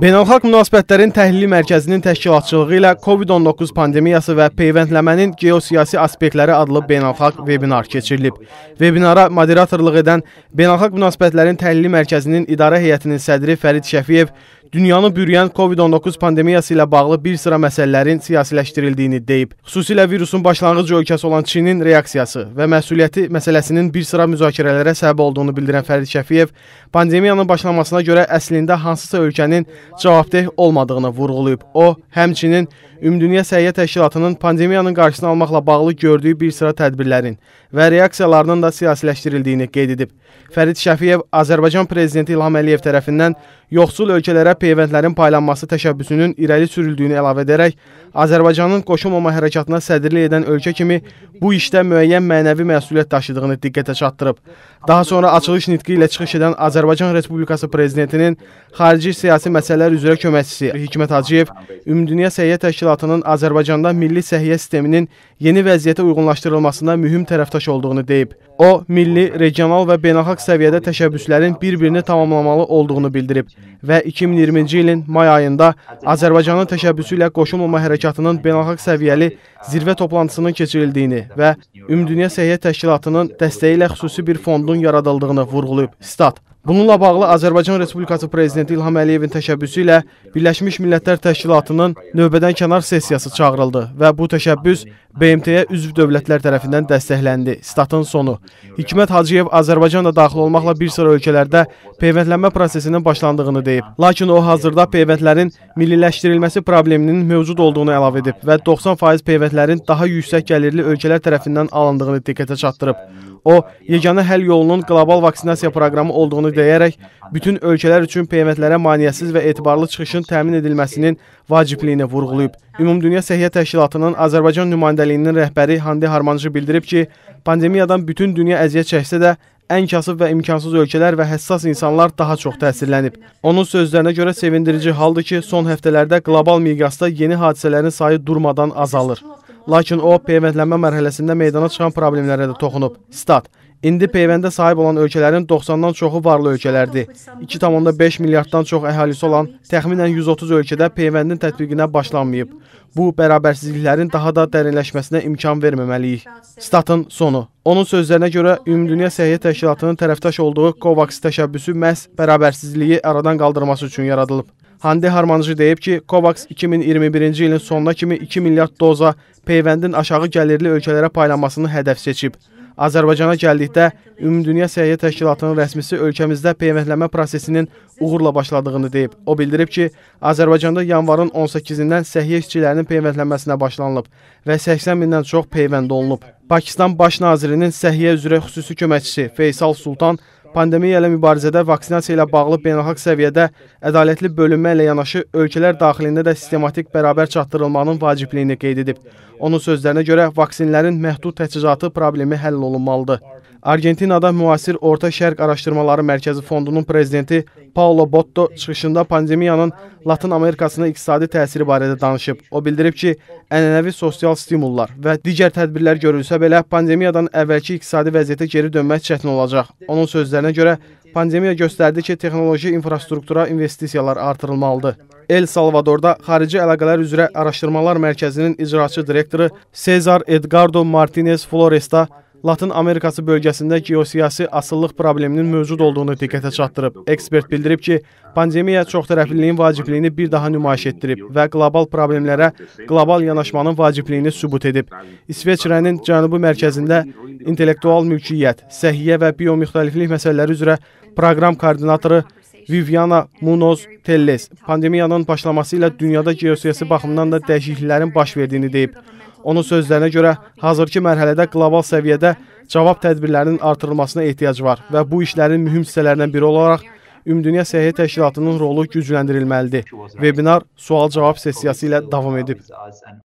Beynəlxalq münasibətlərin təhlili mərkəzinin təşkilatçılığı ilə COVID-19 pandemiyası və peyvəndləmənin geosiyasi aspektləri adlı beynəlxalq webinar keçirilib. Webinara moderatorluq edən Beynəlxalq münasibətlərin təhlili mərkəzinin idarə heyətinin sədri Fərid Şəfiyev dünyanı bürüyən COVID-19 pandemiyası ilə bağlı bir sıra məsələlərin siyasiləşdirildiyini deyib. Xüsusilə virusun başlanğıc ölkəsi olan Çinin reaksiyası və məsuliyyəti məsələsinin bir sıra müzakirələrə səbəb olduğunu bildirən Fərid Şəfiyev pandemiyanın başlamasına görə əslində hansısa ölkənin cavabdeh olmadığını vurğulayıb. O, həmçinin Ümumdünya Səhiyyə Təşkilatının pandemiyanın qarşısını almaqla bağlı gördüyü bir sıra tədbirlərin və reaksiyalarının da siyasiləşdirildiyini qeyd edib. Fərid Şəfiyev Azərbaycan prezidenti İlham Əliyev tərəfindən yoxsul ölkələrə peyvəndlərin paylanması təşəbbüsünün irəli sürüldüyünü əlavə edərək, Azərbaycanın qoşulmama hərəkatına sədrlik edən ölkə kimi bu işdə müəyyən mənəvi məsuliyyət daşıdığını diqqətə çatdırıb. Daha sonra açılış nitqi ilə çıxış edən Azərbaycan Respublikası Prezidentinin xarici siyasi məsələlər üzrə köməkçisi Hikmət Hacıyev, Ümumdünya Səhiyyə Təşkilatının Azərbaycanda milli səhiyyə sisteminin yeni vəziyyətə uyğunlaşdırılmasına mühüm tərəfdaş olduğunu deyib. O, milli, regional və beynəlxalq səviyyədə təşəbbüslərin bir-birini tamamlamalı olduğunu bildirib və 2020-ci ilin may ayında Azərbaycanın təşəbbüsü ilə qoşulmama hərəkatının beynəlxalq səviyyəli zirvə toplantısının keçirildiyini və Ümumdünya Səhiyyə Təşkilatının dəstəyi ilə xüsusi bir fondun yaradıldığını vurğulayıb. Stat. Bununla bağlı Azərbaycan Respublikası Prezidenti İlham Əliyevin təşəbbüsü ilə Birləşmiş Millətlər Təşkilatının növbədən kənar sessiyası çağırıldı və bu təşəbbüs BMT-yə üzv dövlətlər tərəfindən dəstəkləndi. Statın sonu. Hikmət Hacıyev Azərbaycan da daxil olmaqla bir sıra ölkələrdə peyvəndlənmə prosesinin başlandığını deyib. Lakin o hazırda peyvəndlərin milliləşdirilməsi probleminin mövcud olduğunu əlavə edib və 90% peyvəndlərin daha yüksək gəlirli ölkələr tərəfindən alındığını diqqətə çatdırıb. O, yeganə həll yolunun qlobal vaksinasiya proqramı olduğunu gözləyərək bütün ölkələr üçün PMT-lərə maneəsiz və etibarlı çıxışın təmin edilməsinin vacibliyini vurğulayıb. Ümumdünya Səhiyyə Təşkilatının Azərbaycan nümayəndəliyinin rəhbəri Handi Harmancı bildirib ki, pandemiyadan bütün dünya əziyyət çəksə də, ən kasıb və imkansız ölkələr və həssas insanlar daha çox təsirlənib. Onun sözlərinə görə sevindirici haldır ki, son həftələrdə qlobal miqyasda yeni hadisələrin sayı durmadan azalır. Lakin o, peyvətlənmə mərhələsində meydana çıxan problemlərə də toxunub. Stat, İndi peyvəndə sahib olan ölkələrin 90-dan çoxu varlı ölkələrdir. 2,5 milyarddan çox əhalisi olan təxminən 130 ölkədə peyvəndin tətbiqinə başlanmayıb. Bu, bərabərsizliklərin daha da dərinləşməsinə imkan verməməliyik. Statın sonu. Onun sözlərinə görə, Ümumdünya Səhiyyə Təşkilatının tərəfdaş olduğu COVAX təşəbbüsü məhz bərabərsizliyi aradan qaldırması üçün yaradılıb. Hande Harmancı deyib ki, COVAX 2021-ci ilin sonuna kimi 2 milyard doza peyvəndin aşağı gəlirli ölkələrə paylanmasını hədəf seçib. Azərbaycana gəldikdə Ümumdünya Səhiyyə Təşkilatının rəsmisi ölkəmizdə peyvəndləmə prosesinin uğurla başladığını deyib. O bildirib ki, Azərbaycanda yanvarın 18-dən səhiyyə işçilərinin peyvəndlənməsinə başlanılıb və 80 mindən çox peyvənd olunub. Pakistan Baş Nazirinin səhiyyə üzrə xüsusi köməkçisi Feysal Sultan Pandemiya ilə mübarizədə vaksinasiya ilə bağlı beynəlxalq səviyyədə ədalətli bölünmə ilə yanaşı ölkələr daxilində də sistematik bərabər çatdırılmanın vacibliyini qeyd edib. Onun sözlərinə görə vaksinlərin məhdud təchizatı problemi həll olunmalıdır. Argentinada müasir Orta Şərq Araşdırmaları Mərkəzi Fondunun prezidenti Paolo Botto çıxışında pandemiyanın Latin Amerikasına iqtisadi təsiri barədə danışıb. O bildirib ki, ənənəvi sosial stimullar və digər tədbirlər görülsə belə pandemiyadan əvvəlki iqtisadi vəziyyətə geri dönmək çətin olacaq. Onun sözlərinə görə pandemiya göstərdi ki, texnoloji infrastruktura investisiyalar artırılmalıdır. El Salvadorda Xarici Əlaqələr üzrə Araşdırmalar Mərkəzinin icraçı direktoru Cezar Edgardo Martinez Flores da Latın Amerikası bölgəsində geosiyasi asıllıq probleminin mövcud olduğunu diqqətə çatdırıb. Ekspert bildirib ki, pandemiya çoxtərəfliliyin vacibliyini bir daha nümayiş etdirib və qlobal problemlərə qlobal yanaşmanın vacibliyini sübut edib. İsveçrənin cənubi mərkəzində intellektual mülkiyyət, səhiyyə və biomüxtəliflik məsələləri üzrə proqram koordinatoru Viviana Munoz Telles pandemiyanın başlaması ilə dünyada geosiyasi baxımdan da dəyişikliklərin baş verdiyini deyib. Onun sözlərinə görə, hazırki mərhələdə qlobal səviyyədə cavab tədbirlərinin artırılmasına ehtiyac var və bu işlərin mühüm hissələrindən biri olaraq Ümumdünya Səhiyyə Təşkilatının rolu gücləndirilməlidir. Webinar sual-cavab sessiyası ilə davam edib.